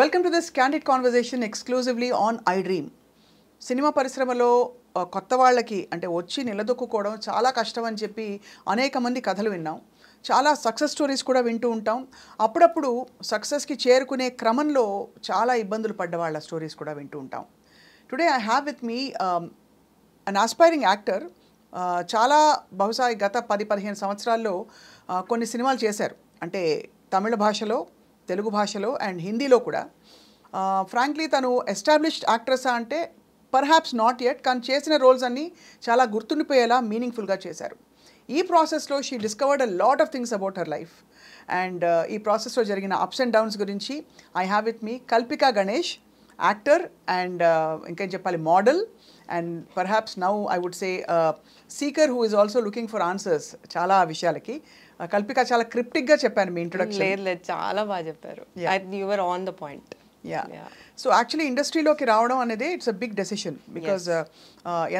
Welcome to this candid conversation exclusively on I dream cinema పరిశ్రమలో కొత్త వాళ్ళకి అంటే వచ్చి నిలదొక్కుకోవడం చాలా కష్టం అని చెప్పి అనేక మంది కథలు విన్నాం చాలా సక్సెస్ స్టోరీస్ కూడా వింటూ ఉంటాం అప్పుడప్పుడు సక్సెస్కి చేరుకునే క్రమంలో చాలా ఇబ్బందులు పడ్డ వాళ్ళ స్టోరీస్ కూడా వింటూ ఉంటాం today I have with me an aspiring actor చాలా బహుశా గత పది పదిహేను సంవత్సరాల్లో కొన్ని సినిమాలు చేశారు అంటే తమిళ భాషలో తెలుగు భాషలో అండ్ హిందీలో కూడా ఫ్రాంక్లీ తను ఎస్టాబ్లిష్డ్ యాక్ట్రెస్సా అంటే పర్హాప్స్ నాట్ ఎట్ కానీ చేసిన రోల్స్ అన్నీ చాలా గుర్తుండిపోయేలా మీనింగ్ఫుల్గా చేశారు ఈ ప్రాసెస్లో she discovered a lot of things about her life and ఈ ప్రాసెస్లో జరిగిన అప్స్ అండ్ డౌన్స్ గురించి I have with me Kalpika Ganesh actor and ఇంకేం చెప్పాలి model and perhaps now I would say seeker who is also looking for answers చాలా విషయాలకి కల్పిక చాలా cryptic గా చెప్పాను మీ ఇంట్రొడక్షన్ లేదు లేదు చాలా బాగా చెప్పారు your on the point yeah so actually ఇండస్ట్రీలోకి రావడం అనేది it's a big decision because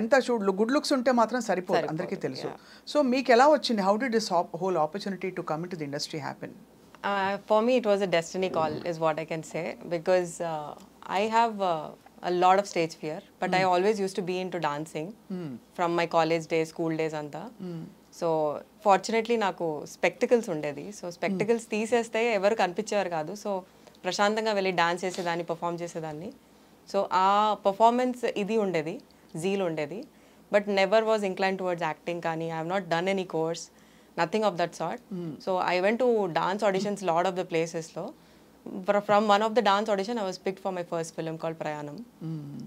ఎంత చూడు గుడ్ లుక్స్ ఉంటే మాత్రం సరిపోదు అందరికీ తెలుసు సో మీకు ఎలా వచ్చింది how did this whole opportunity to come to the industry happen for me it was a destiny call is what I can say because I have a lot of stage fear, but mm. I hmm. always used to be into dancing mm. from my college days, school days, anta. Mm. So fortunately నాకు spectacles ఉండేది so spectacles తీసేస్తే ఎవరు కనిపించేవారు కాదు so ప్రశాంతంగా వెళ్ళి dance చేసేదాన్ని perform చేసేదాన్ని so ఆ పర్ఫార్మెన్స్ ఇది ఉండేది జీల్ ఉండేది but never was incline towards acting కానీ I not done any course nothing of that sort so I went to dance auditions lot of the ప్లేసెస్లో from one of the dance audition I was pick for my first film call Prayanam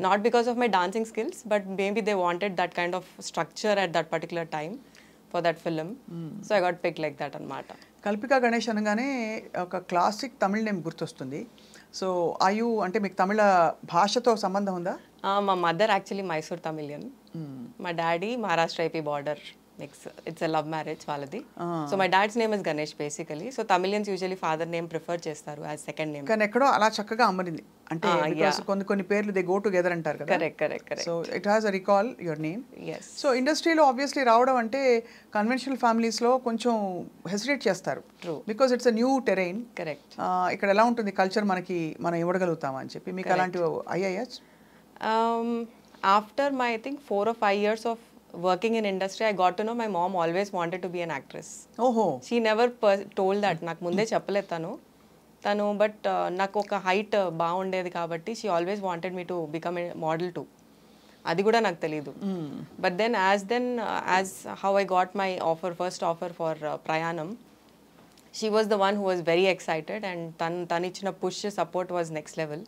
not because of my dancing skills but maybe they wanted that kind of structure at that particular time for that film so I got pick like that అనమాట కల్పిక గణేష్ అనగానే ఒక classic Tamil name గుర్తొస్తుంది so I అంటే మీకు తమిళ భాషతో సంబంధం ఉందా మా మదర్ యాక్చువల్లీ మైసూర్ తమిళియన్ మా డాడీ మహారాష్ట్ర ఐపీ border next it's a love marriage వాళ్ళది so my dad's name is Ganesh basically so Tamilians usually father name prefer చేస్తారు యాజ్ సెకండ్ నేమ్ కానీ ఎక్కడో అలా చక్కగా అమ్మరింది అంటే కొన్ని కొన్ని పేర్లు దే గో టుగెదర్ అంటారు కదా correct correct correct so it has recall your name so ఇండస్ట్రీలో ఆబ్వియస్లీ రావడం అంటే కన్వెన్షనల్ ఫ్యామిలీస్లో కొంచెం హెసిటేట్ చేస్తారు because it's a new terrain correct ఇక్కడ ఎలా ఉంటుంది కల్చర్ మనకి మనం ఇవ్వగలుగుతామా అని చెప్పి మీకు అలాంటివి ఐఐఎస్ after my I think four of five years of working in industry I got to know my mom always wanted to be an actress. Oh. She never told that. నాకు ముందే చెప్పలేదు తను తను బట్ uh, నాకు ఒక height బాగుండేది కాబట్టి she always wanted me to become model to అది కూడా నాకు తెలీదు but then as then as how I got my offer first offer for Prayanam she was the one who was very excited and తను తను ఇచ్చిన push support was next level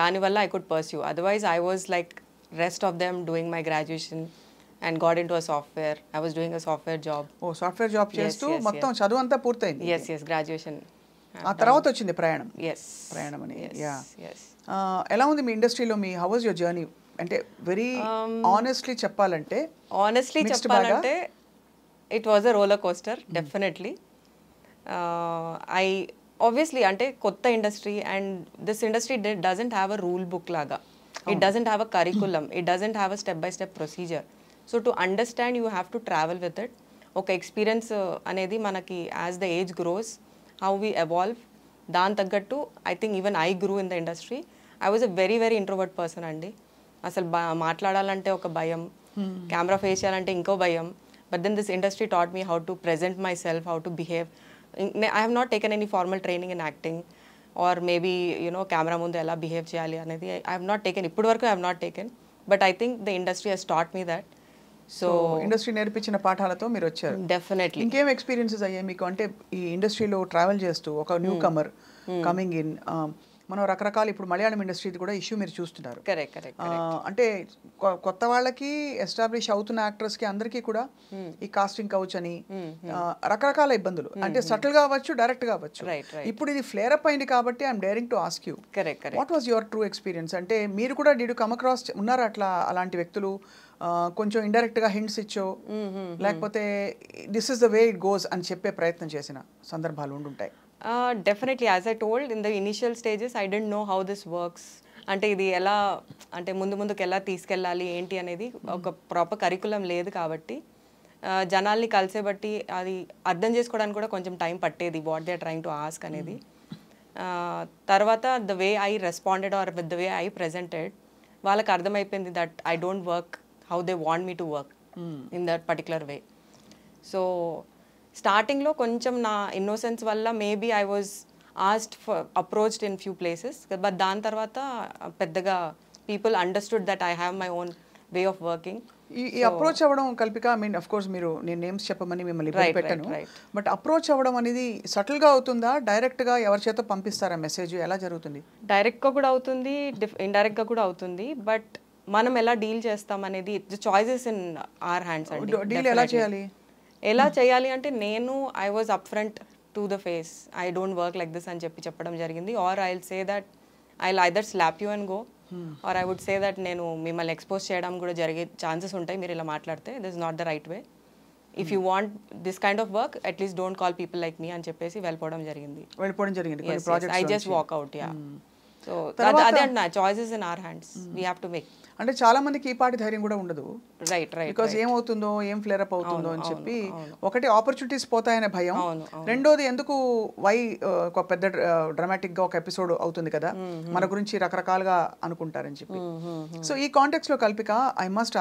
దానివల్ల I could pursue otherwise I was like rest of them doing my graduation and got in to software I was doing a software job ఓ software job చేస్తూ మొత్తం చదువు అంతా పూర్తయింది yes yes graduation ఆ తర్వాత వచ్చింది ప్రయాణం ఎస్ ప్రయాణం అని ఎలా ఉంది మీ ఇండస్ట్రీలో మీ హౌ వాజ్ యువర్ జర్నీ అంటే వెరీ ఆనెస్ట్లీ um, చెప్పాలంటే ఆనెస్ట్లీ చెప్పాలంటే it was a roller coaster definitely I obviously అంటే కొత్త industry and this industry doesn't have a rule book లాగా it doesn't have a curriculum it doesn't have a step by step procedure so to understand you have to travel with it ఒక experience uh, అనేది మనకి as the age grows how we evolve దాని తగ్గట్టు I think even I grew in the industry I was a very very introvert person అండి అసలు మాట్లాడాలంటే ఒక భయం కెమెరా hmm. ఫేస్ చేయాలంటే ఇంకో భయం but then this industry taught me how to present myself how to behave I have not taken any formal training in acting or maybe you know camera ముందు ఎలా బిహేవ్ చేయాలి అనేది I have not taken ఇప్పటివరకు I have not taken but I think the industry has taught me that so industry నేర్పించిన పాఠాలతో మీరు వచ్చారు definitely ఇంకేం ఎక్స్పీరియన్సెస్ అయ్యాయి మీకు అంటే ఈ ఇండస్ట్రీలో ట్రావెల్ చేస్తూ ఒక న్యూ కమర్ కమింగ్ ఇన్ మనం రకరకాల ఇప్పుడు మలయాళం ఇండస్ట్రీది కూడా ఇష్యూ మీరు చూస్తున్నారు కరెక్ట్ అంటే కొత్త వాళ్ళకి ఎస్టాబ్లిష్ అవుతున్న యాక్టర్స్ కి అందరికీ కూడా hmm. ఈ కాస్టింగ్ కౌచ్ అని hmm, hmm. రకరకాల ఇబ్బందులు అంటే సటిల్ కావచ్చు డైరెక్ట్ కావచ్చు ఇప్పుడు ఇది ఫ్లేర్ అప్ అయింది కాబట్టి I'm daring to ask you correct what was your true experience అంటే మీరు కూడా డిడ్ కమ్ అక్రాస్ ఉన్నారు అట్లా అలాంటి వ్యక్తులు కొంచెం ఇండైరెక్ట్ గా హింట్స్ ఇచ్చో లేకపోతే this is the way it goes అని చెప్పే ప్రయత్నం చేసిన సందర్భాలు ఉండుంటాయి definitely as I told in the initial stages I don't know how this works అంటే ఇది ఎలా అంటే ముందు ముందుకు ఎలా తీసుకెళ్ళాలి ఏంటి అనేది ఒక ప్రాపర్ కరికులం లేదు కాబట్టి జనాల్ని కలిసే బట్టి అది అర్థం చేసుకోవడానికి కూడా కొంచెం టైం పట్టేది what they trying to ask అనేది తర్వాత the way I responded or with the way I presented వాళ్ళకి అర్థమైపోయింది that I don't work how they want me to work in that particular way so స్టార్టింగ్లో కొంచెం నా innocence వల్ల maybe I was asked for approached in few places but దాని తర్వాత పెద్దగా people understood that I have my own way of working ఈ approach అవ్వడం కల్పిక I mean of course మీరు నేను నేమ్స్ చెప్పమని మిమ్మల్ని పెట్టాను బట్ అప్రోచ్ అవ్వడం అనేది సటిల్గా అవుతుందా డైరెక్ట్గా ఎవరి చేత పంపిస్తారా మెసేజ్ ఎలా జరుగుతుంది డైరెక్ట్గా కూడా అవుతుంది ఇండైరెక్ట్గా కూడా అవుతుంది బట్ మనం ఎలా డీల్ చేస్తాం అనేది choices in our hands deal ఎలా చేయాలి ఎలా చేయాలి అంటే నేను I was up front to the face I don't work like this అని చెప్పి చెప్పడం జరిగింది or I say that I that slap you and go or I would say that నేను మిమ్మల్ని ఎక్స్పోజ్ చేయడం కూడా జరిగే ఛాన్సెస్ ఉంటాయి మీరు ఇలా మాట్లాడితే this not the right way if you want this kind of work at least don't call people like me అని చెప్పేసి వెళ్ళిపోవడం జరిగింది వెళ్ళిపోవడం జరిగింది I just walk out yeah our hands too అంటే చాలా మందికి ఈ పాటి ధైర్యం కూడా ఉండదు రైట్ బికాస్ ఏమవుతుందో ఏం ఫ్లేరప్ అవుతుందో అని చెప్పి ఒకటి ఆపర్చునిటీస్ పోతాయనే భయం రెండోది ఎందుకు వై uh, ఒక పెద్ద డ్రామాటిక్ uh, గా ఒక ఎపిసోడ్ అవుతుంది కదా మన గురించి రకరకాలుగా అనుకుంటారని చెప్పి సో ఈ కాంటెక్స్ లో కల్పిక ఐ మస్ట్